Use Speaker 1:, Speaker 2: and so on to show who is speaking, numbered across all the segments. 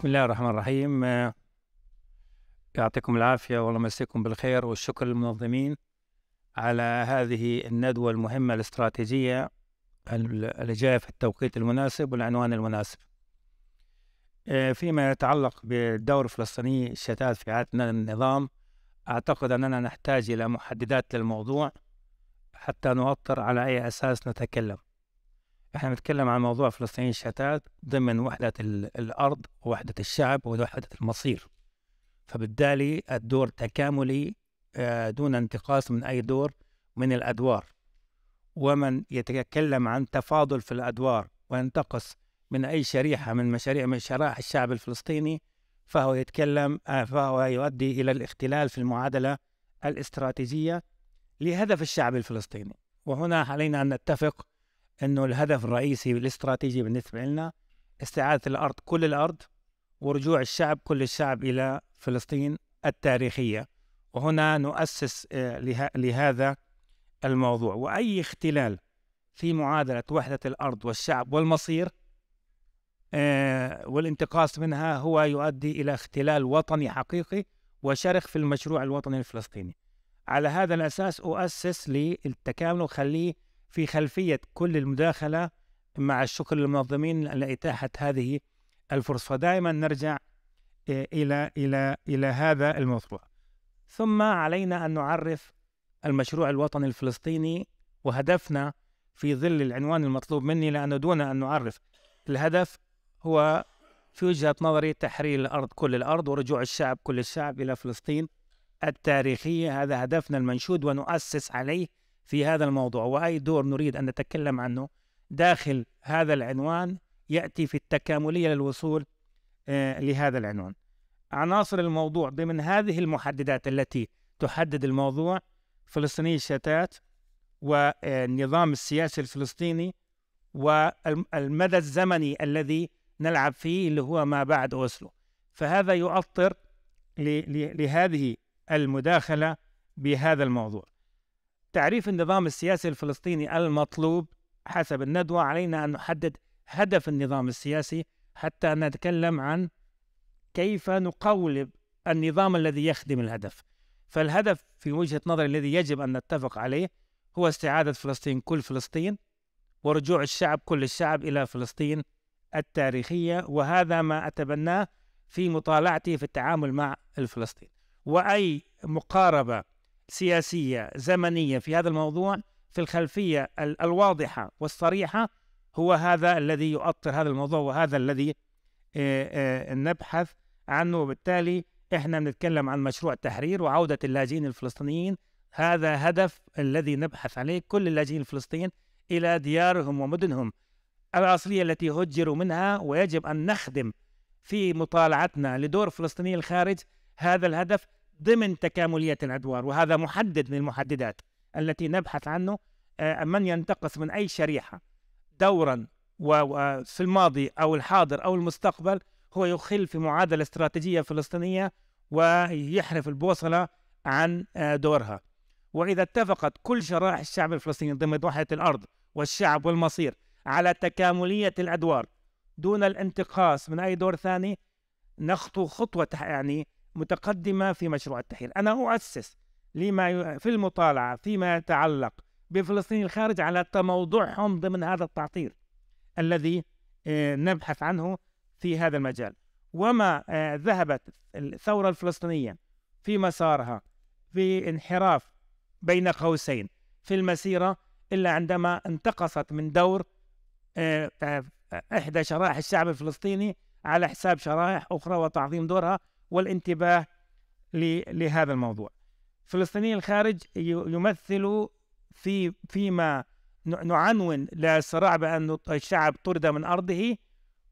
Speaker 1: بسم الله الرحمن الرحيم آه، يعطيكم العافية والله مسيكم بالخير والشكر للمنظمين على هذه الندوة المهمة الاستراتيجية اللي جاية في التوقيت المناسب والعنوان المناسب آه، فيما يتعلق بالدور الفلسطيني الشتات في عادة النظام أعتقد أننا نحتاج إلى محددات للموضوع حتى نؤطر على أي أساس نتكلم احنا بنتكلم عن موضوع فلسطين الشتات ضمن وحدة الأرض ووحدة الشعب ووحدة المصير فبالتالي الدور تكاملي آه، دون انتقاص من أي دور من الأدوار ومن يتكلم عن تفاضل في الأدوار وينتقص من أي شريحة من مشاريع من شرائح الشعب الفلسطيني فهو يتكلم آه، فهو يؤدي إلى الاختلال في المعادلة الاستراتيجية لهدف الشعب الفلسطيني وهنا علينا أن نتفق انه الهدف الرئيسي الاستراتيجي بالنسبه لنا استعاده الارض كل الارض ورجوع الشعب كل الشعب الى فلسطين التاريخيه وهنا نؤسس آه، لهذا الموضوع واي اختلال في معادله وحده الارض والشعب والمصير آه، والانتقاص منها هو يؤدي الى اختلال وطني حقيقي وشرخ في المشروع الوطني الفلسطيني على هذا الاساس اؤسس للتكامل وخليه في خلفية كل المداخلة مع الشكر للمنظمين لإتاحة هذه الفرصة فدائما نرجع آه، إلى إلى إلى هذا الموضوع ثم علينا أن نعرف المشروع الوطني الفلسطيني وهدفنا في ظل العنوان المطلوب مني لأنه دون أن نعرف الهدف هو في وجهة نظري تحرير الأرض كل الأرض ورجوع الشعب كل الشعب إلى فلسطين التاريخية هذا هدفنا المنشود ونؤسس عليه في هذا الموضوع واي دور نريد ان نتكلم عنه داخل هذا العنوان ياتي في التكامليه للوصول آه، لهذا العنوان. عناصر الموضوع ضمن هذه المحددات التي تحدد الموضوع فلسطيني الشتات والنظام آه، السياسي الفلسطيني والمدى الزمني الذي نلعب فيه اللي هو ما بعد اوسلو فهذا يؤطر لهذه المداخله بهذا الموضوع تعريف النظام السياسي الفلسطيني المطلوب حسب الندوة علينا أن نحدد هدف النظام السياسي حتى نتكلم عن كيف نقولب النظام الذي يخدم الهدف فالهدف في وجهة نظري الذي يجب أن نتفق عليه هو استعادة فلسطين كل فلسطين ورجوع الشعب كل الشعب إلى فلسطين التاريخية وهذا ما أتبناه في مطالعتي في التعامل مع الفلسطين وأي مقاربة سياسية زمنية في هذا الموضوع في الخلفية الواضحة والصريحة هو هذا الذي يؤطر هذا الموضوع وهذا الذي آه، آه، نبحث عنه وبالتالي احنا بنتكلم عن مشروع تحرير وعودة اللاجئين الفلسطينيين هذا هدف الذي نبحث عليه كل اللاجئين الفلسطينيين إلى ديارهم ومدنهم الأصلية التي هجروا منها ويجب أن نخدم في مطالعتنا لدور فلسطيني الخارج هذا الهدف ضمن تكاملية الأدوار وهذا محدد من المحددات التي نبحث عنه آه، من ينتقص من أي شريحة دورا وفي الماضي أو الحاضر أو المستقبل هو يخل في معادلة استراتيجية فلسطينية ويحرف البوصلة عن آه، دورها وإذا اتفقت كل شرائح الشعب الفلسطيني ضمن وحدة الأرض والشعب والمصير على تكاملية الأدوار دون الانتقاص من أي دور ثاني نخطو خطوة يعني متقدمة في مشروع التحرير أنا أؤسس لما في المطالعة فيما يتعلق بفلسطين الخارج على تموضعهم ضمن هذا التعطير الذي آه، نبحث عنه في هذا المجال وما آه، ذهبت الثورة الفلسطينية في مسارها في انحراف بين قوسين في المسيرة إلا عندما انتقصت من دور آه، إحدى شرائح الشعب الفلسطيني على حساب شرائح أخرى وتعظيم دورها والانتباه لهذا الموضوع فلسطيني الخارج يمثل في فيما نعنون للصراع بأن الشعب طرد من أرضه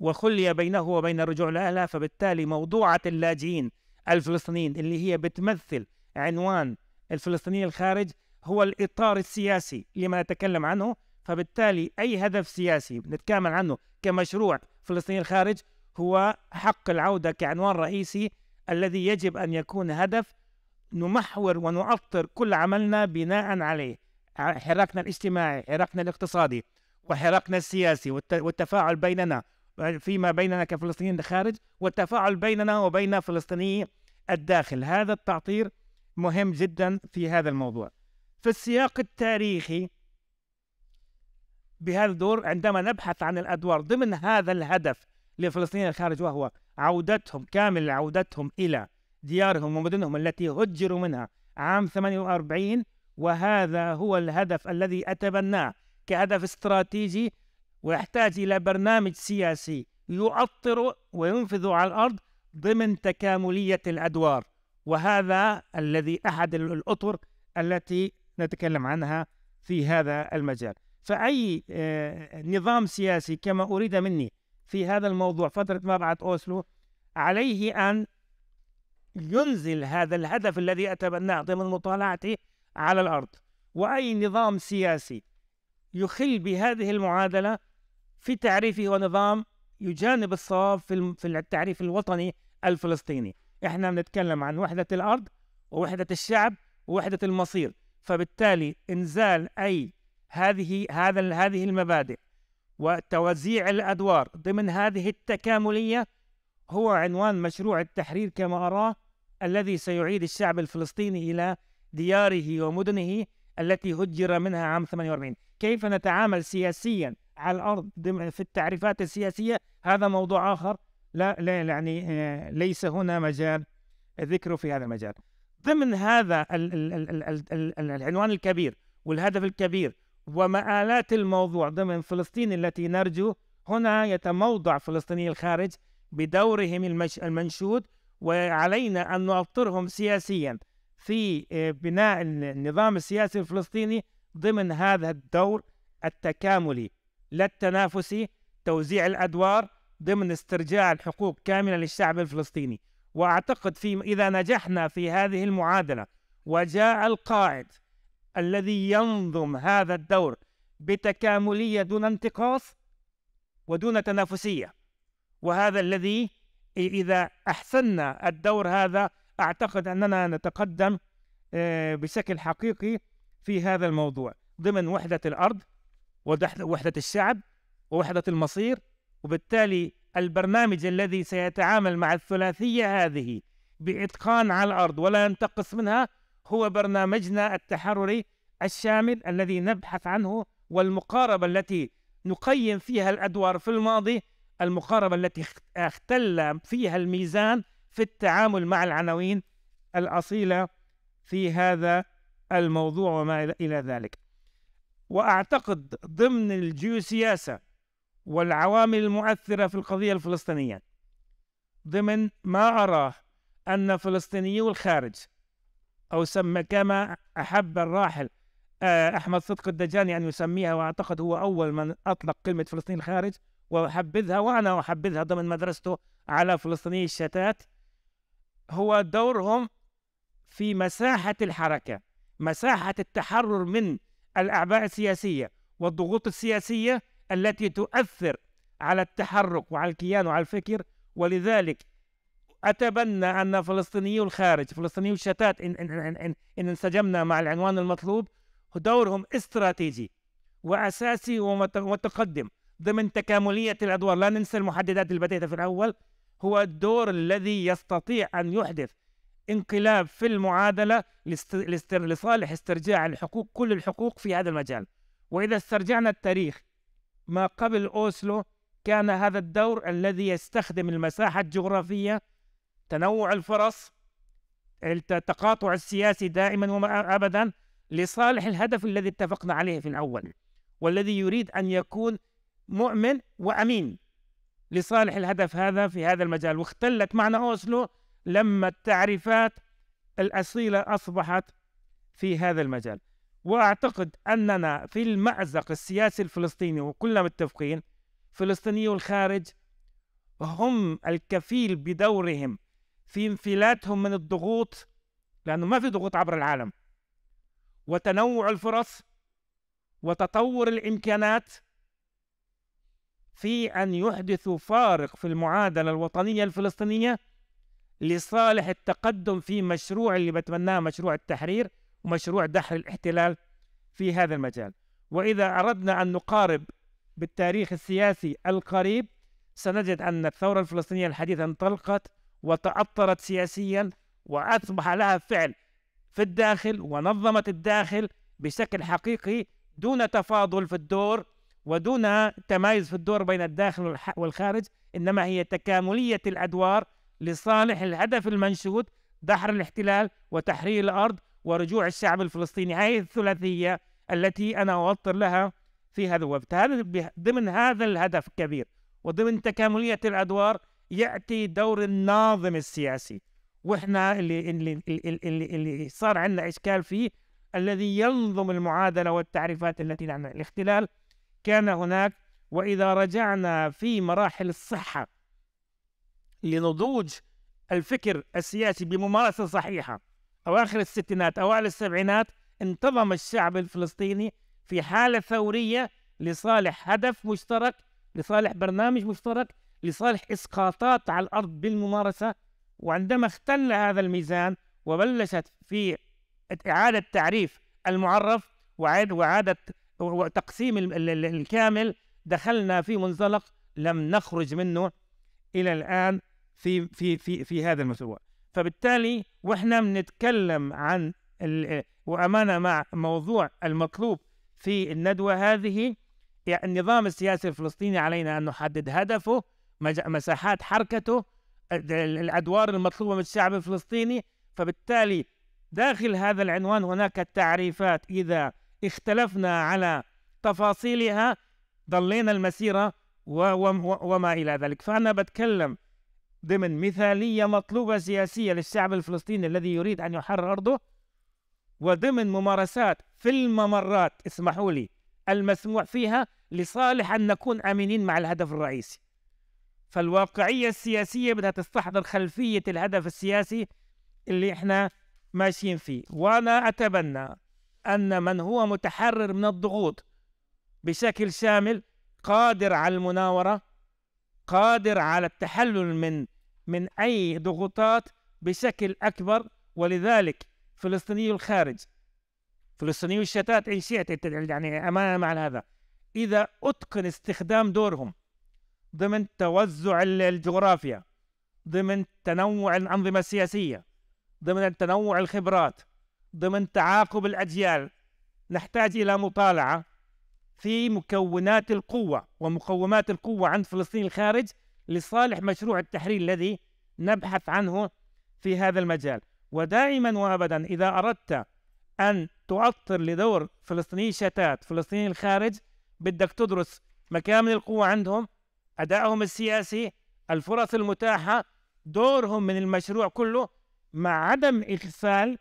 Speaker 1: وخلي بينه وبين الرجوع لأهلها فبالتالي موضوعة اللاجئين الفلسطينيين اللي هي بتمثل عنوان الفلسطيني الخارج هو الإطار السياسي لما نتكلم عنه فبالتالي أي هدف سياسي نتكامل عنه كمشروع فلسطيني الخارج هو حق العودة كعنوان رئيسي الذي يجب أن يكون هدف نمحور ونعطر كل عملنا بناء عليه حراكنا الاجتماعي حراكنا الاقتصادي وحراكنا السياسي والتفاعل بيننا فيما بيننا كفلسطينيين الخارج والتفاعل بيننا وبين فلسطيني الداخل هذا التعطير مهم جدا في هذا الموضوع في السياق التاريخي بهذا الدور عندما نبحث عن الأدوار ضمن هذا الهدف للفلسطينيين الخارج وهو عودتهم كامل عودتهم إلى ديارهم ومدنهم التي هجروا منها عام 48 وهذا هو الهدف الذي أتبناه كهدف استراتيجي ويحتاج إلى برنامج سياسي يؤطر وينفذ على الأرض ضمن تكاملية الأدوار وهذا الذي أحد الأطر التي نتكلم عنها في هذا المجال فأي آه، نظام سياسي كما أريد مني في هذا الموضوع فترة ما بعد أوسلو عليه أن ينزل هذا الهدف الذي أتبناه ضمن مطالعتي على الأرض وأي نظام سياسي يخل بهذه المعادلة في تعريفه هو نظام يجانب الصواب في في التعريف الوطني الفلسطيني احنا بنتكلم عن وحدة الأرض ووحدة الشعب ووحدة المصير فبالتالي إنزال أي هذه هذا هذه المبادئ وتوزيع الأدوار ضمن هذه التكاملية هو عنوان مشروع التحرير كما أراه الذي سيعيد الشعب الفلسطيني إلى دياره ومدنه التي هجر منها عام 48 كيف نتعامل سياسيا على الأرض في التعريفات السياسية هذا موضوع آخر لا, لا يعني آه، ليس هنا مجال ذكره في هذا المجال ضمن هذا العنوان الكبير والهدف الكبير ومآلات الموضوع ضمن فلسطين التي نرجو هنا يتموضع فلسطيني الخارج بدورهم المش... المنشود وعلينا أن نؤطرهم سياسيا في آه، بناء النظام السياسي الفلسطيني ضمن هذا الدور التكاملي لا التنافسي توزيع الأدوار ضمن استرجاع الحقوق كاملة للشعب الفلسطيني وأعتقد في إذا نجحنا في هذه المعادلة وجاء القائد الذي ينظم هذا الدور بتكاملية دون انتقاص ودون تنافسية وهذا الذي إذا أحسننا الدور هذا أعتقد أننا نتقدم آه، بشكل حقيقي في هذا الموضوع ضمن وحدة الأرض ووحدة الشعب ووحدة المصير وبالتالي البرنامج الذي سيتعامل مع الثلاثية هذه بإتقان على الأرض ولا ينتقص منها هو برنامجنا التحرري الشامل الذي نبحث عنه والمقاربة التي نقيم فيها الأدوار في الماضي المقاربة التي اختل فيها الميزان في التعامل مع العناوين الأصيلة في هذا الموضوع وما إلى ذلك وأعتقد ضمن الجيوسياسة والعوامل المؤثرة في القضية الفلسطينية ضمن ما أراه أن فلسطينيو الخارج أو سمى كما أحب الراحل آه، أحمد صدق الدجاني أن يسميها وأعتقد هو أول من أطلق كلمة فلسطين الخارج وحبذها وأنا أحبذها ضمن مدرسته على فلسطيني الشتات هو دورهم في مساحة الحركة مساحة التحرر من الأعباء السياسية والضغوط السياسية التي تؤثر على التحرك وعلى الكيان وعلى الفكر ولذلك أتبنى أن فلسطيني الخارج فلسطيني الشتات إن, إن, إن, إن, إن انسجمنا مع العنوان المطلوب دورهم استراتيجي وأساسي ومتقدم ضمن تكاملية الأدوار لا ننسى المحددات اللي بديتها في الأول هو الدور الذي يستطيع أن يحدث انقلاب في المعادلة لصالح استرجاع الحقوق كل الحقوق في هذا المجال وإذا استرجعنا التاريخ ما قبل أوسلو كان هذا الدور الذي يستخدم المساحة الجغرافية تنوع الفرص التقاطع السياسي دائما وابدا لصالح الهدف الذي اتفقنا عليه في الاول والذي يريد ان يكون مؤمن وامين لصالح الهدف هذا في هذا المجال واختلت معنى اوسلو لما التعريفات الاصيله اصبحت في هذا المجال واعتقد اننا في المازق السياسي الفلسطيني وكلنا متفقين فلسطيني الخارج هم الكفيل بدورهم في انفلاتهم من الضغوط لأنه ما في ضغوط عبر العالم وتنوع الفرص وتطور الإمكانات في أن يحدثوا فارق في المعادلة الوطنية الفلسطينية لصالح التقدم في مشروع اللي بتمناه مشروع التحرير ومشروع دحر الاحتلال في هذا المجال وإذا أردنا أن نقارب بالتاريخ السياسي القريب سنجد أن الثورة الفلسطينية الحديثة انطلقت وتأطرت سياسيا وأصبح لها فعل في الداخل ونظمت الداخل بشكل حقيقي دون تفاضل في الدور ودون تمايز في الدور بين الداخل والخارج إنما هي تكاملية الأدوار لصالح الهدف المنشود دحر الاحتلال وتحرير الأرض ورجوع الشعب الفلسطيني هذه الثلاثية التي أنا أوطر لها في هذا الوقت ضمن هذا الهدف الكبير وضمن تكاملية الأدوار ياتي دور الناظم السياسي واحنا اللي اللي اللي, اللي, اللي صار عندنا اشكال فيه الذي ينظم المعادله والتعريفات التي نعمل الاختلال كان هناك واذا رجعنا في مراحل الصحه لنضوج الفكر السياسي بممارسه صحيحه اواخر الستينات اوائل السبعينات انتظم الشعب الفلسطيني في حاله ثوريه لصالح هدف مشترك لصالح برنامج مشترك لصالح إسقاطات على الأرض بالممارسة وعندما اختل هذا الميزان وبلشت في إعادة تعريف المعرف وعاد وعادة وتقسيم الكامل دخلنا في منزلق لم نخرج منه إلى الآن في في في في هذا المشروع فبالتالي واحنا بنتكلم عن وأمانة مع موضوع المطلوب في الندوة هذه يعني النظام السياسي الفلسطيني علينا أن نحدد هدفه مساحات حركته الادوار المطلوبه من الشعب الفلسطيني فبالتالي داخل هذا العنوان هناك تعريفات اذا اختلفنا على تفاصيلها ضلينا المسيره وما الى ذلك فانا بتكلم ضمن مثاليه مطلوبه سياسيه للشعب الفلسطيني الذي يريد ان يحرر ارضه وضمن ممارسات في الممرات اسمحوا لي المسموح فيها لصالح ان نكون امنين مع الهدف الرئيسي فالواقعية السياسية بدها تستحضر خلفية الهدف السياسي اللي احنا ماشيين فيه وأنا أتبنى أن من هو متحرر من الضغوط بشكل شامل قادر على المناورة قادر على التحلل من من أي ضغوطات بشكل أكبر ولذلك فلسطيني الخارج فلسطيني الشتات إن شئت يعني أمانة مع هذا إذا أتقن استخدام دورهم ضمن توزع الجغرافيا ضمن تنوع الأنظمة السياسية ضمن تنوع الخبرات ضمن تعاقب الأجيال نحتاج إلى مطالعة في مكونات القوة ومقومات القوة عند فلسطين الخارج لصالح مشروع التحرير الذي نبحث عنه في هذا المجال ودائما وابدا اذا اردت ان تؤطر لدور فلسطيني شتات فلسطيني الخارج بدك تدرس مكامن القوة عندهم أدائهم السياسي الفرص المتاحة دورهم من المشروع كله مع عدم إغفال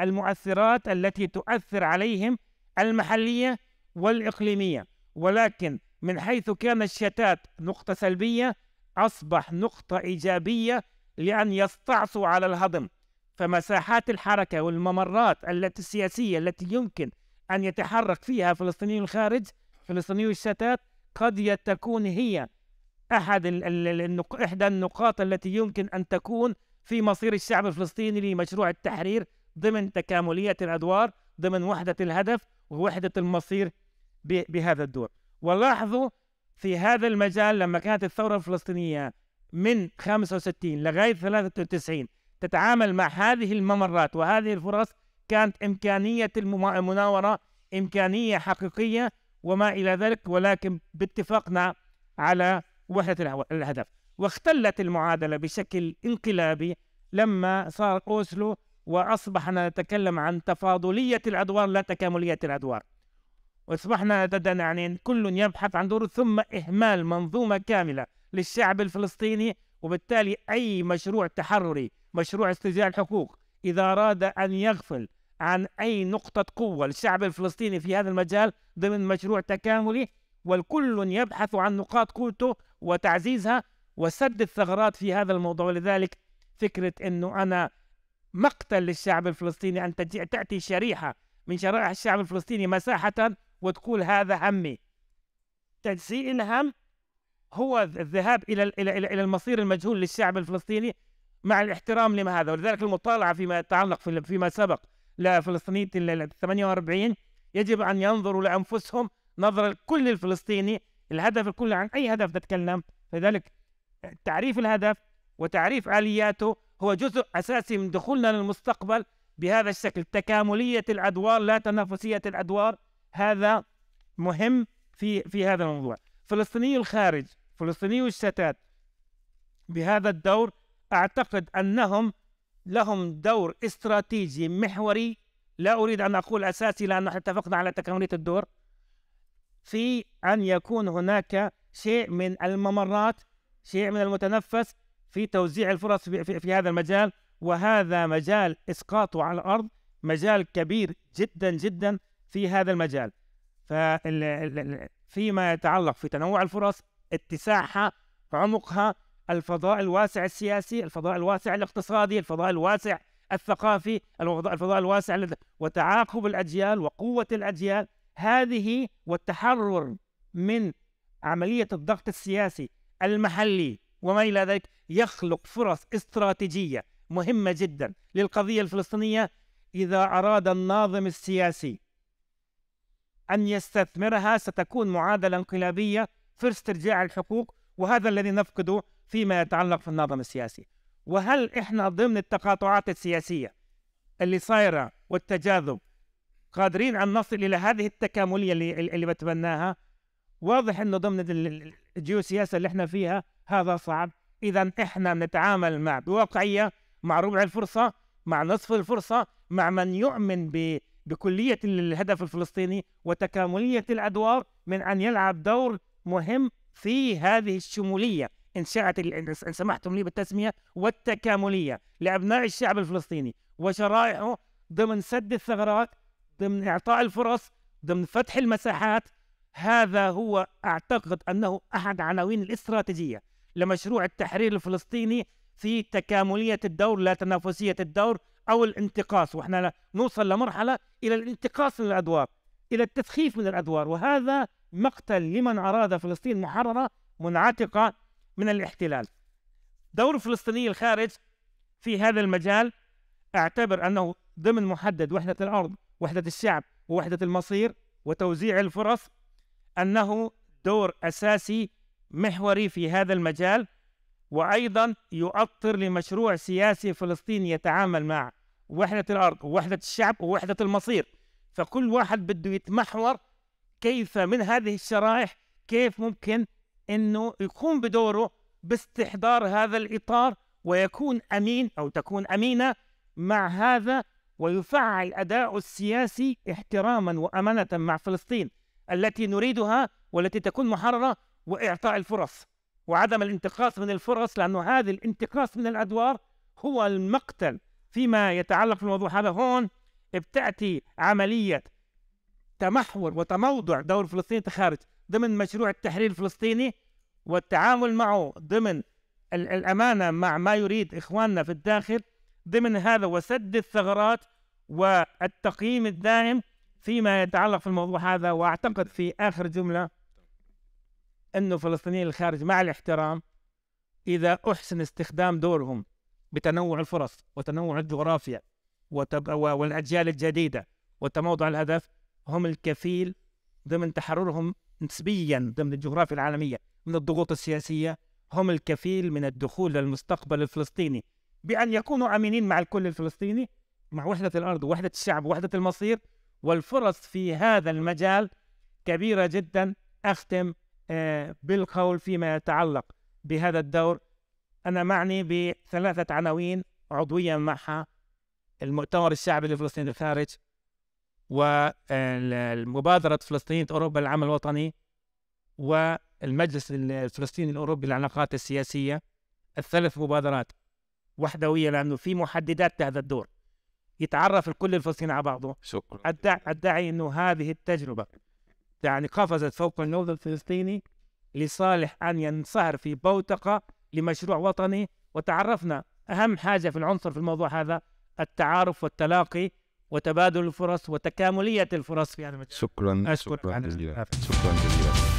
Speaker 1: المؤثرات التي تؤثر عليهم المحلية والإقليمية ولكن من حيث كان الشتات نقطة سلبية أصبح نقطة إيجابية لأن يستعصوا على الهضم فمساحات الحركة والممرات التي السياسية التي يمكن أن يتحرك فيها فلسطيني الخارج فلسطيني الشتات قد تكون هي أحد إحدى النقاط التي يمكن أن تكون في مصير الشعب الفلسطيني لمشروع التحرير ضمن تكاملية الأدوار ضمن وحدة الهدف ووحدة المصير بهذا الدور ولاحظوا في هذا المجال لما كانت الثورة الفلسطينية من 65 لغاية 93 تتعامل مع هذه الممرات وهذه الفرص كانت إمكانية المناورة إمكانية حقيقية وما إلى ذلك ولكن باتفاقنا على وحدة الهدف واختلت المعادلة بشكل انقلابي لما صار أوسلو وأصبحنا نتكلم عن تفاضلية الأدوار لا تكاملية الأدوار وأصبحنا يعني كل يبحث عن دوره ثم إهمال منظومة كاملة للشعب الفلسطيني وبالتالي أي مشروع تحرري مشروع استرجاع الحقوق إذا أراد أن يغفل عن أي نقطة قوة للشعب الفلسطيني في هذا المجال ضمن مشروع تكاملي والكل يبحث عن نقاط قوته وتعزيزها وسد الثغرات في هذا الموضوع ولذلك فكرة أنه أنا مقتل للشعب الفلسطيني أن تأتي شريحة من شرائح الشعب الفلسطيني مساحة وتقول هذا همي تجزيء الهم هو الذهاب إلى إلى إلى المصير المجهول للشعب الفلسطيني مع الاحترام لما هذا ولذلك المطالعة فيما يتعلق فيما سبق لفلسطينية ال 48 يجب أن ينظروا لأنفسهم نظرة كل الفلسطيني الهدف الكل عن أي هدف نتكلم لذلك تعريف الهدف وتعريف آلياته هو جزء أساسي من دخولنا للمستقبل بهذا الشكل تكاملية الأدوار لا تنافسية الأدوار هذا مهم في في هذا الموضوع فلسطيني الخارج فلسطيني الشتات بهذا الدور أعتقد أنهم لهم دور استراتيجي محوري لا أريد أن أقول أساسي لأن اتفقنا على تكاملية الدور في أن يكون هناك شيء من الممرات شيء من المتنفس في توزيع الفرص في, في, في هذا المجال وهذا مجال إسقاطه على الأرض مجال كبير جدا جدا في هذا المجال فيما يتعلق في تنوع الفرص اتساعها عمقها الفضاء الواسع السياسي الفضاء الواسع الاقتصادي الفضاء الواسع الثقافي الفضاء الواسع وتعاقب الأجيال وقوة الأجيال هذه والتحرر من عملية الضغط السياسي المحلي وما إلى ذلك يخلق فرص استراتيجية مهمة جدا للقضية الفلسطينية إذا أراد الناظم السياسي أن يستثمرها ستكون معادلة انقلابية في استرجاع الحقوق وهذا الذي نفقده فيما يتعلق في النظام السياسي وهل إحنا ضمن التقاطعات السياسية اللي صايرة والتجاذب قادرين أن نصل إلى هذه التكاملية اللي, اللي بتبناها واضح انه ضمن الجيوسياسه اللي احنا فيها هذا صعب اذا احنا بنتعامل مع بواقعيه مع ربع الفرصه مع نصف الفرصه مع من يؤمن ب بكلية الهدف الفلسطيني وتكاملية الأدوار من أن يلعب دور مهم في هذه الشمولية إن شاءت إن سمحتم لي بالتسمية والتكاملية لأبناء الشعب الفلسطيني وشرائحه ضمن سد الثغرات ضمن إعطاء الفرص ضمن فتح المساحات هذا هو أعتقد أنه أحد عناوين الاستراتيجية لمشروع التحرير الفلسطيني في تكاملية الدور لا تنافسية الدور أو الانتقاص وإحنا نوصل لمرحلة إلى الانتقاص من الأدوار إلى التسخيف من الأدوار وهذا مقتل لمن أراد فلسطين محررة منعتقة من الاحتلال دور فلسطيني الخارج في هذا المجال أعتبر أنه ضمن محدد وحدة الأرض وحدة الشعب ووحدة المصير وتوزيع الفرص أنه دور أساسي محوري في هذا المجال وأيضا يؤطر لمشروع سياسي فلسطيني يتعامل مع وحدة الأرض ووحدة الشعب ووحدة المصير فكل واحد بده يتمحور كيف من هذه الشرائح كيف ممكن أنه يقوم بدوره باستحضار هذا الإطار ويكون أمين أو تكون أمينة مع هذا ويفعل أداء السياسي احتراما وأمانة مع فلسطين التي نريدها والتي تكون محررة وإعطاء الفرص وعدم الانتقاص من الفرص لأنه هذا الانتقاص من الأدوار هو المقتل فيما يتعلق في الموضوع هذا هون بتأتي عملية تمحور وتموضع دور فلسطين تخارج ضمن مشروع التحرير الفلسطيني والتعامل معه ضمن الأمانة مع ما يريد إخواننا في الداخل ضمن هذا وسد الثغرات والتقييم الدائم فيما يتعلق في الموضوع هذا واعتقد في اخر جمله انه فلسطينيين الخارج مع الاحترام اذا احسن استخدام دورهم بتنوع الفرص وتنوع الجغرافيا والاجيال الجديده وتموضع الهدف هم الكفيل ضمن تحررهم نسبيا ضمن الجغرافيا العالميه من الضغوط السياسيه هم الكفيل من الدخول للمستقبل الفلسطيني بأن يكونوا أمينين مع الكل الفلسطيني مع وحدة الأرض ووحدة الشعب ووحدة المصير والفرص في هذا المجال كبيرة جدا أختم آه، بالقول فيما يتعلق بهذا الدور أنا معني بثلاثة عناوين عضويا معها المؤتمر الشعبي الفلسطيني الخارج والمبادرة فلسطين أوروبا العمل الوطني والمجلس الفلسطيني الأوروبي للعلاقات السياسية الثلاث مبادرات وحدوية لأنه في محددات لهذا الدور يتعرف الكل الفلسطيني على بعضه شكرا أدعي, أدعي أنه هذه التجربة يعني قفزت فوق النهضة الفلسطيني لصالح أن ينصهر في بوتقة لمشروع وطني وتعرفنا أهم حاجة في العنصر في الموضوع هذا التعارف والتلاقي وتبادل الفرص وتكاملية الفرص في هذا المجال شكرا أشكر شكرا جزيلا شكرا جزيلا